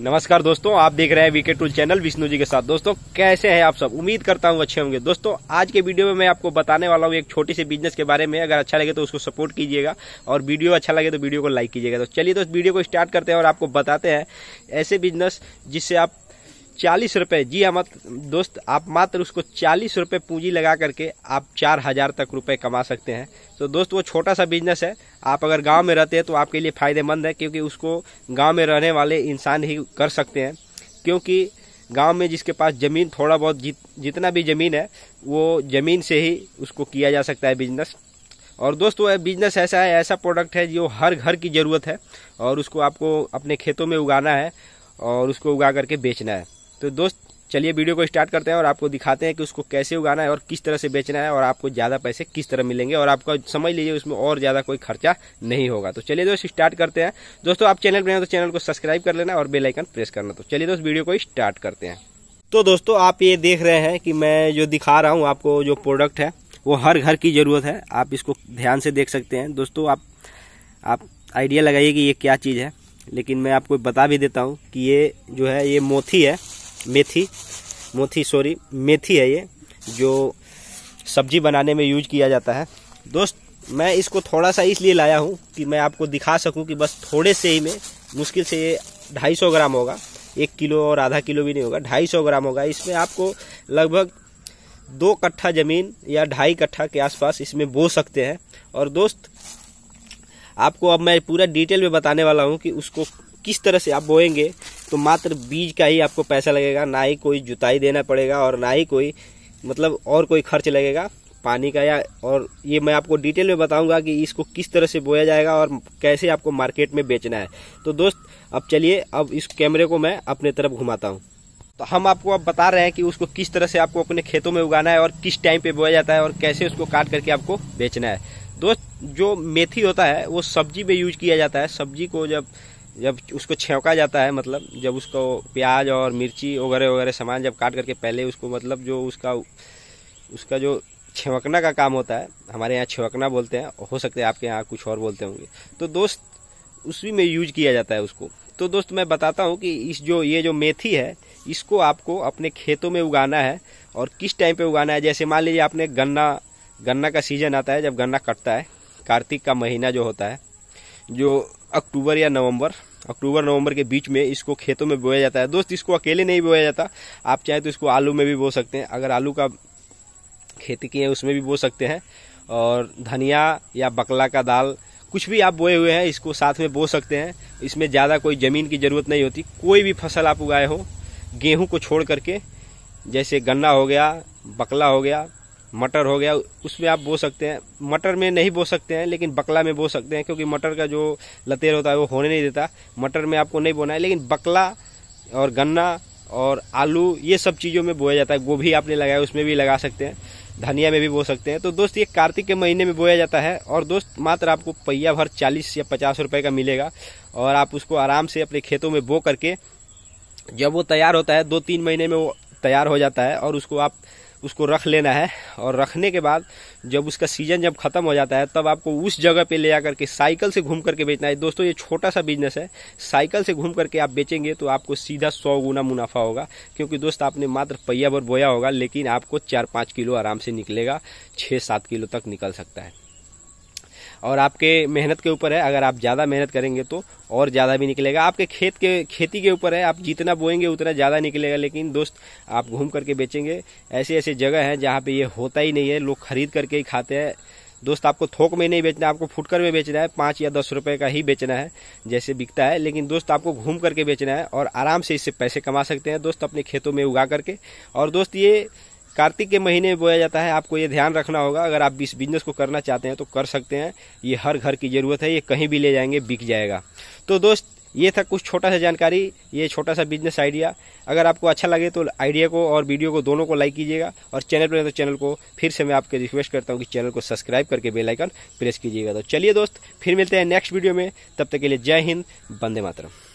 नमस्कार दोस्तों आप देख रहे हैं VK tool channel Vishnu ji के साथ दोस्तों कैसे हैं आप सब उम्मीद करता हूं अच्छे होंगे दोस्तों आज के वीडियो में मैं आपको बताने वाला हूं एक छोटी सी बिजनेस के बारे में अगर अच्छा लगे तो उसको सपोर्ट कीजिएगा और वीडियो अच्छा लगे तो वीडियो को लाइक कीजिएगा तो चलिए दोस्त वीडियो को स्टार्ट करते हैं और आपको बताते हैं ऐसे बिजनेस जिससे आप चालीस रुपये जी हम हाँ, दोस्त आप मात्र उसको चालीस रुपये पूंजी लगा करके आप चार हज़ार तक रुपए कमा सकते हैं तो दोस्त वो छोटा सा बिजनेस है आप अगर गांव में रहते हैं तो आपके लिए फ़ायदेमंद है क्योंकि उसको गांव में रहने वाले इंसान ही कर सकते हैं क्योंकि गांव में जिसके पास ज़मीन थोड़ा बहुत जित जितना भी ज़मीन है वो ज़मीन से ही उसको किया जा सकता है बिजनेस और दोस्तों बिजनेस ऐसा है ऐसा प्रोडक्ट है जो हर घर की ज़रूरत है और उसको आपको अपने खेतों में उगाना है और उसको उगा करके बेचना है तो दोस्त चलिए वीडियो को स्टार्ट करते हैं और आपको दिखाते हैं कि उसको कैसे उगाना है और किस तरह से बेचना है और आपको ज़्यादा पैसे किस तरह मिलेंगे और आपका समझ लीजिए उसमें और ज़्यादा कोई खर्चा नहीं होगा तो चलिए दोस्त स्टार्ट करते हैं दोस्तों आप चैनल पर हैं तो चैनल को सब्सक्राइब कर लेना और बेलाइकन प्रेस करना तो चलिए दोस्त वीडियो को स्टार्ट करते हैं तो दोस्तों आप ये देख रहे हैं कि मैं जो दिखा रहा हूँ आपको जो प्रोडक्ट है वो हर घर की ज़रूरत है आप इसको ध्यान से देख सकते हैं दोस्तों आप आप आइडिया लगाइए कि ये क्या चीज़ है लेकिन मैं आपको बता भी देता हूँ कि ये जो है ये मोती है मेथी मोथी सॉरी मेथी है ये जो सब्जी बनाने में यूज किया जाता है दोस्त मैं इसको थोड़ा सा इसलिए लाया हूँ कि मैं आपको दिखा सकूँ कि बस थोड़े से ही में मुश्किल से ये ढाई सौ ग्राम होगा एक किलो और आधा किलो भी नहीं होगा ढाई सौ ग्राम होगा इसमें आपको लगभग दो कट्ठा ज़मीन या ढाई कट्ठा के आसपास इसमें बो सकते हैं और दोस्त आपको अब मैं पूरा डिटेल में बताने वाला हूँ कि उसको किस तरह से आप बोएंगे तो मात्र बीज का ही आपको पैसा लगेगा ना ही कोई जुताई देना पड़ेगा और ना ही कोई मतलब और कोई खर्च लगेगा पानी का या और ये मैं आपको डिटेल में बताऊंगा कि इसको किस तरह से बोया जाएगा और कैसे आपको मार्केट में बेचना है तो दोस्त अब चलिए अब इस कैमरे को मैं अपने तरफ घुमाता हूँ तो हम आपको अब बता रहे हैं कि उसको किस तरह से आपको अपने खेतों में उगाना है और किस टाइम पे बोया जाता है और कैसे उसको काट करके आपको बेचना है दोस्त जो मेथी होता है वो सब्जी में यूज किया जाता है सब्जी को जब जब उसको छौका जाता है मतलब जब उसको प्याज और मिर्ची वगैरह वगैरह सामान जब काट करके पहले उसको मतलब जो उसका उसका जो छिवकना का काम होता है हमारे यहाँ छिवकना बोलते हैं हो सकते हैं आपके यहाँ कुछ और बोलते होंगे तो दोस्त उसी में यूज किया जाता है उसको तो दोस्त मैं बताता हूँ कि इस जो ये जो मेथी है इसको आपको अपने खेतों में उगाना है और किस टाइम पे उगाना है जैसे मान लीजिए आपने गन्ना गन्ना का सीजन आता है जब गन्ना कटता है कार्तिक का महीना जो होता है जो अक्टूबर या नवंबर अक्टूबर नवंबर के बीच में इसको खेतों में बोया जाता है दोस्त इसको अकेले नहीं बोया जाता आप चाहे तो इसको आलू में भी बो सकते हैं अगर आलू का खेती किए हैं उसमें भी बो सकते हैं और धनिया या बकला का दाल कुछ भी आप बोए हुए हैं इसको साथ में बो सकते हैं इसमें ज़्यादा कोई ज़मीन की ज़रूरत नहीं होती कोई भी फसल आप उगाए हो गेहूँ को छोड़ करके जैसे गन्ना हो गया बकला हो गया मटर हो गया उसमें आप बो सकते हैं मटर में नहीं बो सकते हैं लेकिन बकला में बो सकते हैं क्योंकि मटर का जो लतेर होता है वो होने नहीं देता मटर में आपको नहीं बोना है लेकिन बकला और गन्ना और आलू ये सब चीज़ों में बोया जाता है गोभी आपने लगाया उसमें भी लगा सकते हैं धनिया में भी बो सकते हैं तो दोस्त ये कार्तिक के महीने में बोया जाता है और दोस्त मात्र आपको पहिया भर चालीस या पचास रुपये का मिलेगा और आप उसको आराम से अपने खेतों में बो करके जब वो तैयार होता है दो तीन महीने में वो तैयार हो जाता है और उसको आप उसको रख लेना है और रखने के बाद जब उसका सीजन जब ख़त्म हो जाता है तब आपको उस जगह पे ले आकर के साइकिल से घूम करके बेचना है दोस्तों ये छोटा सा बिजनेस है साइकिल से घूम करके आप बेचेंगे तो आपको सीधा सौ गुना मुनाफा होगा क्योंकि दोस्त आपने मात्र पहिया भर बोया होगा लेकिन आपको चार पाँच किलो आराम से निकलेगा छः सात किलो तक निकल सकता है और आपके मेहनत के ऊपर है अगर आप ज़्यादा मेहनत करेंगे तो और ज़्यादा भी निकलेगा आपके खेत के खेती के ऊपर है आप जितना बोएंगे उतना ज़्यादा निकलेगा लेकिन दोस्त आप घूम करके बेचेंगे ऐसे ऐसे जगह हैं जहाँ पे ये होता ही नहीं है लोग खरीद करके ही खाते हैं दोस्त आपको थोक में नहीं बेचना आपको फुटकर में बेचना है पाँच या दस रुपये का ही बेचना है जैसे बिकता है लेकिन दोस्त आपको घूम करके बेचना है और आराम से इससे पैसे कमा सकते हैं दोस्त अपने खेतों में उगा करके और दोस्त ये कार्तिक के महीने में बोया जाता है आपको ये ध्यान रखना होगा अगर आप इस बिजनेस को करना चाहते हैं तो कर सकते हैं ये हर घर की ज़रूरत है ये कहीं भी ले जाएंगे बिक जाएगा तो दोस्त ये था कुछ छोटा सा जानकारी ये छोटा सा बिजनेस आइडिया अगर आपको अच्छा लगे तो आइडिया को और वीडियो को दोनों को लाइक कीजिएगा और चैनल पर तो चैनल को फिर से मैं आपके रिक्वेस्ट करता हूँ कि चैनल को सब्सक्राइब करके बेल आइकन प्रेस कीजिएगा तो चलिए दोस्त फिर मिलते हैं नेक्स्ट वीडियो में तब तक के लिए जय हिंद बंदे मातरम